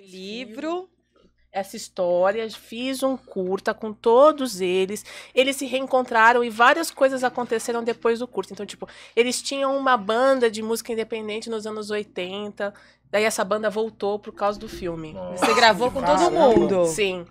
livro, essa história, fiz um curta com todos eles. Eles se reencontraram e várias coisas aconteceram depois do curta. Então, tipo, eles tinham uma banda de música independente nos anos 80. Daí essa banda voltou por causa do filme. Nossa, Você gravou com caramba. todo mundo. Sim.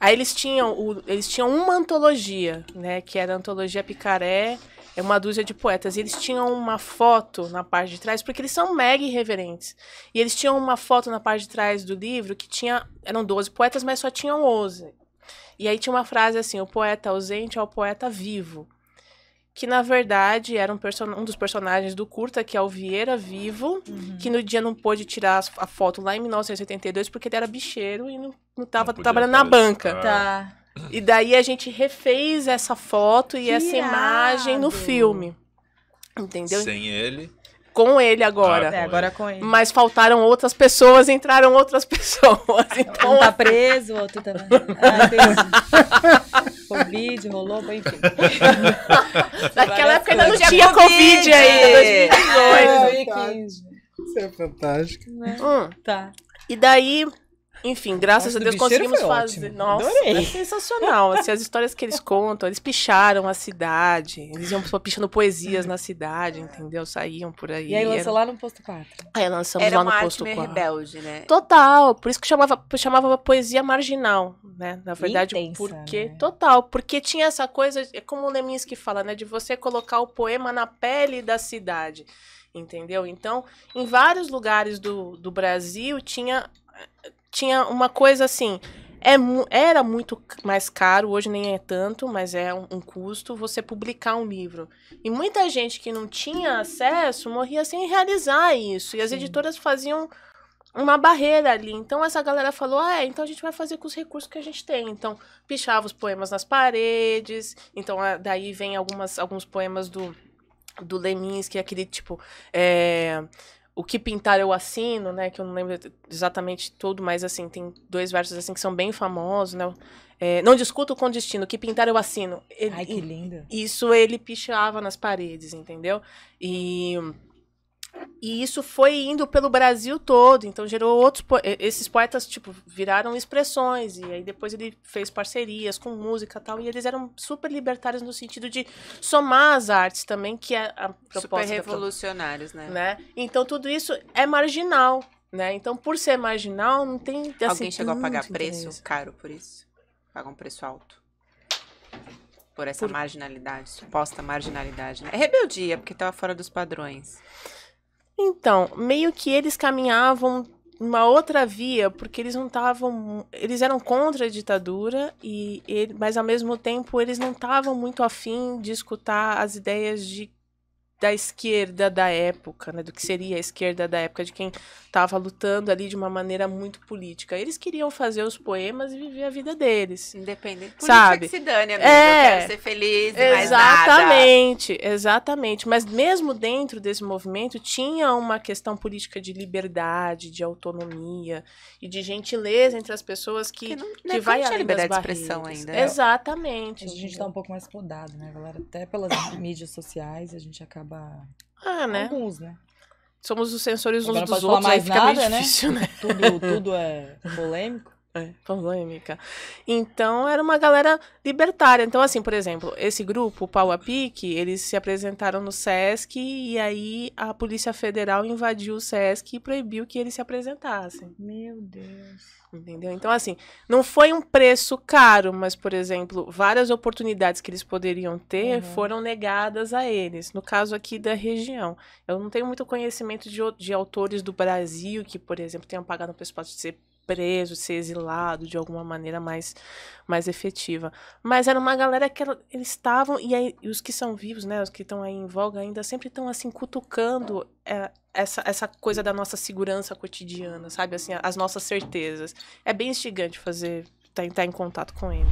Aí eles tinham, o, eles tinham uma antologia, né? Que era a antologia Picaré é uma dúzia de poetas. E eles tinham uma foto na parte de trás, porque eles são mega irreverentes. E eles tinham uma foto na parte de trás do livro que tinha. Eram 12 poetas, mas só tinham 11. E aí tinha uma frase assim: o poeta ausente é o poeta vivo. Que na verdade era um, um dos personagens do Curta, que é o Vieira Vivo, uhum. que no dia não pôde tirar a foto lá em 1982 porque ele era bicheiro e não, não tava não trabalhando na banca. Tá. E daí a gente refez essa foto e que essa irado. imagem no filme. Entendeu? Sem ele com ele agora. Ah, é, agora com ele. Mas faltaram outras pessoas, entraram outras pessoas. Então... Um tá preso, outro tá. Ah, Covid, rolou, enfim. Naquela época ainda não tinha é Covid, aí, 2015. É. É, Isso é fantástico. Né? Hum. Tá. E daí enfim, graças a Deus conseguimos fazer. Ótimo. Nossa, é sensacional. Assim, as histórias que eles contam, eles picharam a cidade. Eles iam pichando poesias na cidade, entendeu? Saíam por aí. E aí lançou era... lá no posto 4. Aí é, lançamos era lá no posto 4. rebelde, né? Total. Por isso que chamava, chamava poesia marginal, né? Na verdade, Intensa, porque... Né? Total. Porque tinha essa coisa, é como o Leminski fala, né? De você colocar o poema na pele da cidade, entendeu? Então, em vários lugares do, do Brasil tinha tinha uma coisa assim. É, era muito mais caro, hoje nem é tanto, mas é um, um, custo você publicar um livro. E muita gente que não tinha acesso morria sem realizar isso. E as Sim. editoras faziam uma barreira ali. Então essa galera falou: ah, é, então a gente vai fazer com os recursos que a gente tem. Então pichava os poemas nas paredes. Então a, ah, daí vem algumas, alguns poemas do do Leminski, aquele tipo. É, o que pintar eu assino, né? Que eu não lembro exatamente tudo, mas assim, tem dois versos assim que são bem famosos, né? É, não discuto com destino, o que pintar eu assino. Ele, Ai, que lindo. Isso ele pichava nas paredes, entendeu? E. E isso foi indo pelo Brasil todo, então gerou outros po esses poetas tipo viraram expressões e aí depois ele fez parcerias com música e tal e eles eram super libertários no sentido de somar as artes também que é a proposta super revolucionários, né? né? Então tudo isso é marginal, né? Então por ser marginal não tem assim, alguém chegou a pagar preço caro por isso, paga um preço alto por essa por... marginalidade, suposta marginalidade. Né? É rebeldia porque estava tá fora dos padrões. Então, meio que eles caminhavam uma outra via, porque eles não estavam. Eles eram contra a ditadura, e mas ao mesmo tempo eles não estavam muito afim de escutar as ideias de da esquerda da época, né, do que seria a esquerda da época, de quem estava lutando ali de uma maneira muito política. Eles queriam fazer os poemas e viver a vida deles. Independente. sabe? que se dane, amiga. É, eu quero ser feliz e Exatamente, exatamente. Mas mesmo dentro desse movimento tinha uma questão política de liberdade, de autonomia e de gentileza entre as pessoas que, que, não, que né, vai a liberdade das de expressão ainda. Né? Exatamente. A gente está um pouco mais podado, né, galera? Até pelas mídias sociais, a gente acaba acaba. Ah, né? Alguns, né? Somos os sensores uns Agora dos outros, mais aí fica nada, né? difícil, né? né? tudo, tudo é polêmico. É, polêmica. Então, era uma galera libertária. Então, assim, por exemplo, esse grupo, o Pau a Pique, eles se apresentaram no Sesc e aí a Polícia Federal invadiu o Sesc e proibiu que eles se apresentassem. Meu Deus. Entendeu? Então, assim, não foi um preço caro, mas, por exemplo, várias oportunidades que eles poderiam ter uhum. foram negadas a eles. No caso aqui da região. Eu não tenho muito conhecimento de, de autores do Brasil que, por exemplo, tenham pagado um preço de ser preso, ser exilado de alguma maneira mais, mais efetiva. Mas era uma galera que eles estavam, e os que são vivos, né, os que estão aí em voga ainda, sempre estão assim, cutucando é, essa, essa coisa da nossa segurança cotidiana, sabe? Assim, as nossas certezas. É bem instigante fazer, estar tá, tá em contato com eles.